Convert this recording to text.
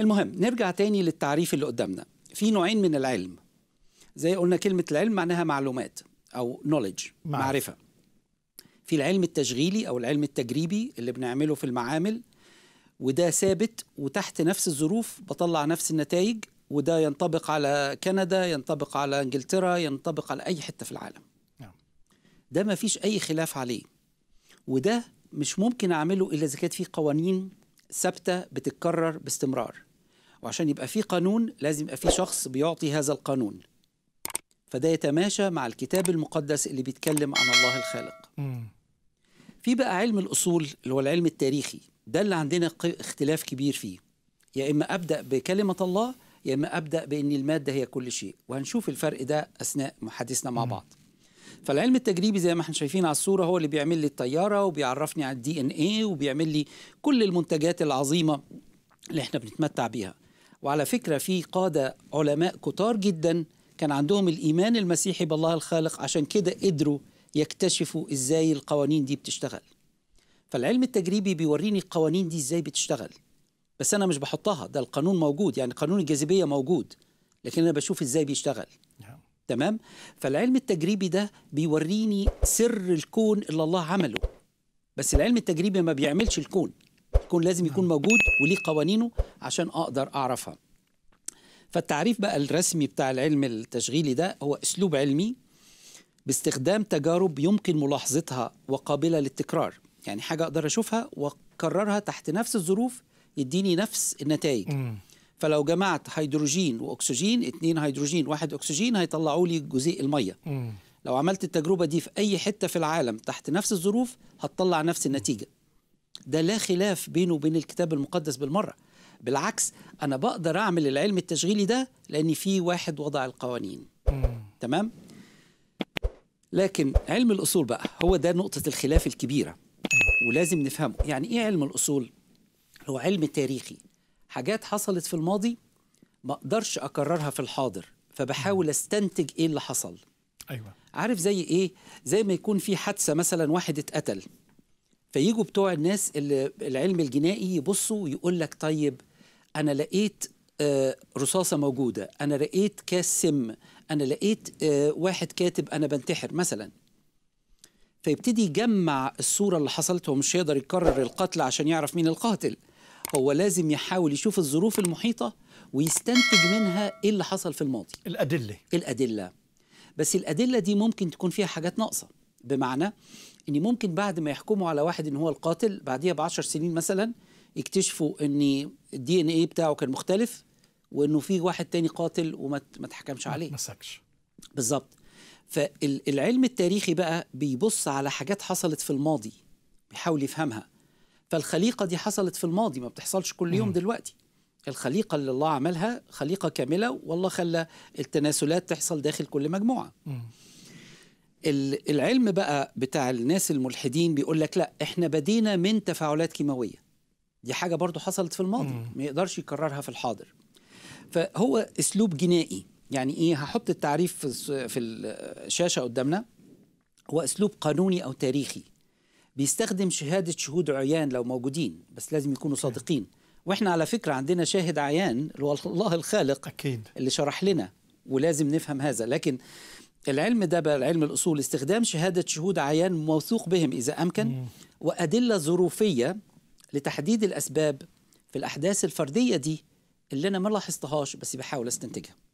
المهم نرجع تاني للتعريف اللي قدامنا في نوعين من العلم زي قلنا كلمة العلم معناها معلومات أو knowledge معرفة, معرفة. في العلم التشغيلي أو العلم التجريبي اللي بنعمله في المعامل وده ثابت وتحت نفس الظروف بطلع نفس النتائج وده ينطبق على كندا ينطبق على انجلترا ينطبق على اي حته في العالم نعم. ده ما فيش اي خلاف عليه وده مش ممكن اعمله الا اذا كانت في قوانين ثابته بتتكرر باستمرار وعشان يبقى في قانون لازم يبقى في شخص بيعطي هذا القانون فده يتماشى مع الكتاب المقدس اللي بيتكلم عن الله الخالق في بقى علم الأصول اللي هو العلم التاريخي ده اللي عندنا اختلاف كبير فيه يا إما أبدأ بكلمة الله يا إما أبدأ بأن المادة هي كل شيء وهنشوف الفرق ده أثناء محادثنا مع بعض فالعلم التجريبي زي ما احنا شايفين على الصوره هو اللي بيعمل لي الطياره وبيعرفني على الدي ان ايه وبيعمل لي كل المنتجات العظيمه اللي احنا بنتمتع بيها وعلى فكرة في قادة علماء كتار جدا كان عندهم الإيمان المسيحي بالله الخالق عشان كده قدروا يكتشفوا إزاي القوانين دي بتشتغل فالعلم التجريبي بيوريني القوانين دي إزاي بتشتغل بس أنا مش بحطها ده القانون موجود يعني قانون الجاذبية موجود لكن أنا بشوف إزاي بيشتغل نعم. تمام فالعلم التجريبي ده بيوريني سر الكون اللي الله عمله بس العلم التجريبي ما بيعملش الكون يكون لازم يكون نعم. موجود وليه قوانينه عشان اقدر اعرفها فالتعريف بقى الرسمي بتاع العلم التشغيلي ده هو اسلوب علمي باستخدام تجارب يمكن ملاحظتها وقابله للتكرار يعني حاجه اقدر اشوفها واكررها تحت نفس الظروف يديني نفس النتائج فلو جمعت هيدروجين واكسجين اتنين هيدروجين واحد اكسجين هيطلعوا لي جزيء الميه لو عملت التجربه دي في اي حته في العالم تحت نفس الظروف هتطلع نفس النتيجه ده لا خلاف بينه وبين الكتاب المقدس بالمره بالعكس انا بقدر اعمل العلم التشغيلي ده لان في واحد وضع القوانين تمام لكن علم الاصول بقى هو ده نقطه الخلاف الكبيره ولازم نفهمه يعني ايه علم الاصول هو علم تاريخي حاجات حصلت في الماضي ما اقدرش اكررها في الحاضر فبحاول استنتج ايه اللي حصل ايوه عارف زي ايه زي ما يكون في حادثه مثلا واحد اتقتل فيجوا بتوع الناس اللي العلم الجنائي يبصوا ويقول لك طيب انا لقيت آه، رصاصه موجوده انا لقيت كاس سم انا لقيت آه، واحد كاتب انا بنتحر مثلا فيبتدي يجمع الصوره اللي حصلت هو مش هيقدر يكرر القتل عشان يعرف مين القاتل هو لازم يحاول يشوف الظروف المحيطه ويستنتج منها ايه اللي حصل في الماضي الادله الادله بس الادله دي ممكن تكون فيها حاجات ناقصه بمعنى ان ممكن بعد ما يحكموا على واحد ان هو القاتل بعديها ب 10 سنين مثلا يكتشفوا ان الدي ان ايه بتاعه كان مختلف وانه في واحد تاني قاتل وما ما اتحكمش عليه ما سكش بالظبط فالعلم التاريخي بقى بيبص على حاجات حصلت في الماضي بيحاول يفهمها فالخليقه دي حصلت في الماضي ما بتحصلش كل يوم دلوقتي الخليقه اللي الله عملها خليقه كامله والله خلى التناسلات تحصل داخل كل مجموعه مم. العلم بقى بتاع الناس الملحدين بيقول لك لا احنا بدينا من تفاعلات كيماويه دي حاجه برضو حصلت في الماضي ما يقدرش يكررها في الحاضر فهو اسلوب جنائي يعني ايه هحط التعريف في الشاشه قدامنا هو اسلوب قانوني او تاريخي بيستخدم شهاده شهود عيان لو موجودين بس لازم يكونوا صادقين واحنا على فكره عندنا شاهد عيان اللي هو الله الخالق أكيد. اللي شرح لنا ولازم نفهم هذا لكن العلم ده بقى علم الأصول استخدام شهادة شهود عيان موثوق بهم إذا أمكن وأدلة ظروفية لتحديد الأسباب في الأحداث الفردية دي اللي أنا ما لاحظتهاش بس بحاول أستنتجها